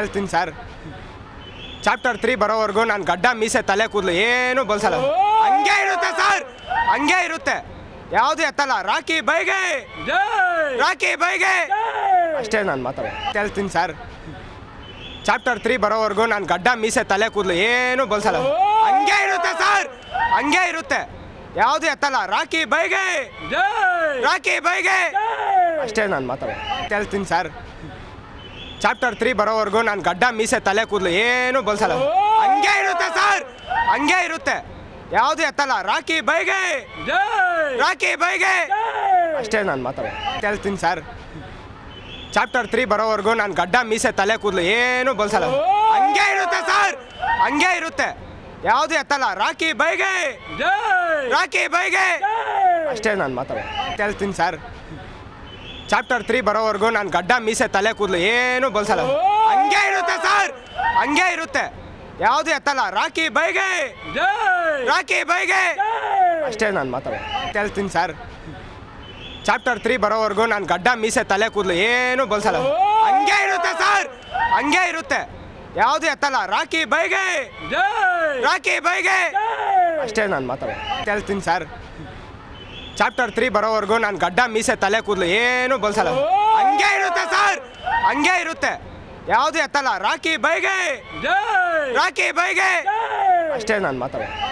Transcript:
ಹೇಳ್ತೀನಿ sir chapter three ಬರೋವರೆಗೂ ನಾನು ಗಡ್ಡ ಮೀಸೆ ತಲೆ ಕೂದಲು ಏನು ಬಲ್ಸಲ್ಲ ಹಂಗೆ ಇರುತ್ತೆ ಸರ್ ಹಂಗೆ ಇರುತ್ತೆ ಯಾವುದು ಎತ್ತಲ್ಲ ರಾಕಿ ಬೈಗೆ ರಾಕಿ ಬೈಗೆ ಅಷ್ಟೇ ನಾನು ಮಾತಾಡ ಹೇಳ್ತೀನಿ ಸರ್ ಚಾಪ್ಟರ್ ತ್ರೀ ಬರೋವರೆಗೂ ನಾನು ಗಡ್ಡ ಮೀಸೆ ತಲೆ ಕೂದಲು ಏನು ಬಲ್ಸಲ್ಲ ಹಂಗೆ ಇರುತ್ತೆ ಸರ್ ಹಂಗೆ ಇರುತ್ತೆ ಯಾವುದು ಎತ್ತಲ್ಲ ರಾಕಿ ಬೈಗೆ ರಾಕಿ ಬೈಗೆ ಅಷ್ಟೇ ನಾನು ಮಾತಾಡ ಹೇಳ್ತೀನಿ ಸರ್ ಚಾಪ್ಟರ್ ತ್ರೀ ಬರೋವರೆಗೂ ನಾನು ಗಡ್ಡ ಮೀಸೆ ತಲೆ ಕೂದಲು ಏನು ಬಲ್ಸಲ್ಲ ಹಂಗೆ ಇರುತ್ತೆ ಸರ್ ಹಂಗೆ ಇರುತ್ತೆ ಯಾವುದು ಎತ್ತಲ್ಲ ರಾಕಿ ಬೈಗೆ ರಾಕಿ ಬೈಗೆ ಅಷ್ಟೇ ನಾನು ಮಾತಾಡ ಹೇಳ್ತೀನಿ ಸರ್ ಚಾಪ್ಟರ್ ತ್ರೀ ಬರೋವರೆಗೂ ನಾನು ಗಡ್ಡ ಮೀಸೆ ತಲೆ ಕೂದಲು ಏನು ಬಲ್ಸಲ್ಲ ಹಂಗೆ ಇರುತ್ತೆ ಸರ್ ಹಂಗೆ ಇರುತ್ತೆ ಯಾವುದು ಎತ್ತಲ್ಲ ರಾಕಿ ಬೈಗೆ ರಾಕಿ ಬೈಗೆ ಅಷ್ಟೇ ನಾನು ಮಾತಾಡ ಹೇಳ್ತೀನಿ ಸರ್ ಚಾಪ್ಟರ್ ತ್ರೀ ಬರೋವರೆಗೂ ನಾನು ಗಡ್ಡ ಮೀಸೆ ತಲೆ ಕೂದಲು ಏನು ಬಲ್ಸಲ್ಲ ಹಂಗೆ ಇರುತ್ತೆ ಸರ್ ಹಂಗೆ ಇರುತ್ತೆ ಯಾವುದು ಎತ್ತಲ್ಲ ರಾಕಿ ಬೈಗೆ ರಾಕಿ ಬೈಗೆ ಅಷ್ಟೇ ನಾನು ಮಾತಾಡ ಕೇಳ್ತೀನಿ ಸರ್ ಚಾಪ್ಟರ್ ತ್ರೀ ಬರೋವರೆಗೂ ನಾನು ಗಡ್ಡ ಮೀಸೆ ತಲೆ ಕೂದಲು ಏನು ಬಲ್ಸಲ್ಲ ಹಂಗೆ ಇರುತ್ತೆ ಸರ್ ಹಂಗೆ ಇರುತ್ತೆ ಯಾವುದು ಎತ್ತಲ್ಲ ರಾಕಿ ಬೈಗೆ ರಾಕಿ ಬೈಗೆ ಅಷ್ಟೇ ನಾನು ಮಾತಾಡ ಕೇಳ್ತೀನಿ ಸರ್ ಚಾಪ್ಟರ್ ತ್ರೀ ಬರೋವರೆಗೂ ನಾನು ಗಡ್ಡ ಮೀಸೆ ತಲೆ ಕೂದಲು ಏನು ಬಲ್ಸಲ್ಲ ಹಂಗೆ ಇರುತ್ತೆ ಸರ್ ಹಂಗೆ ಇರುತ್ತೆ ಯಾವುದು ಎತ್ತಲ್ಲ ರಾಕಿ ಬೈಗೆ ರಾಕಿ ಬೈಗೆ ಅಷ್ಟೇ ನಾನು ಮಾತಾಡೋದು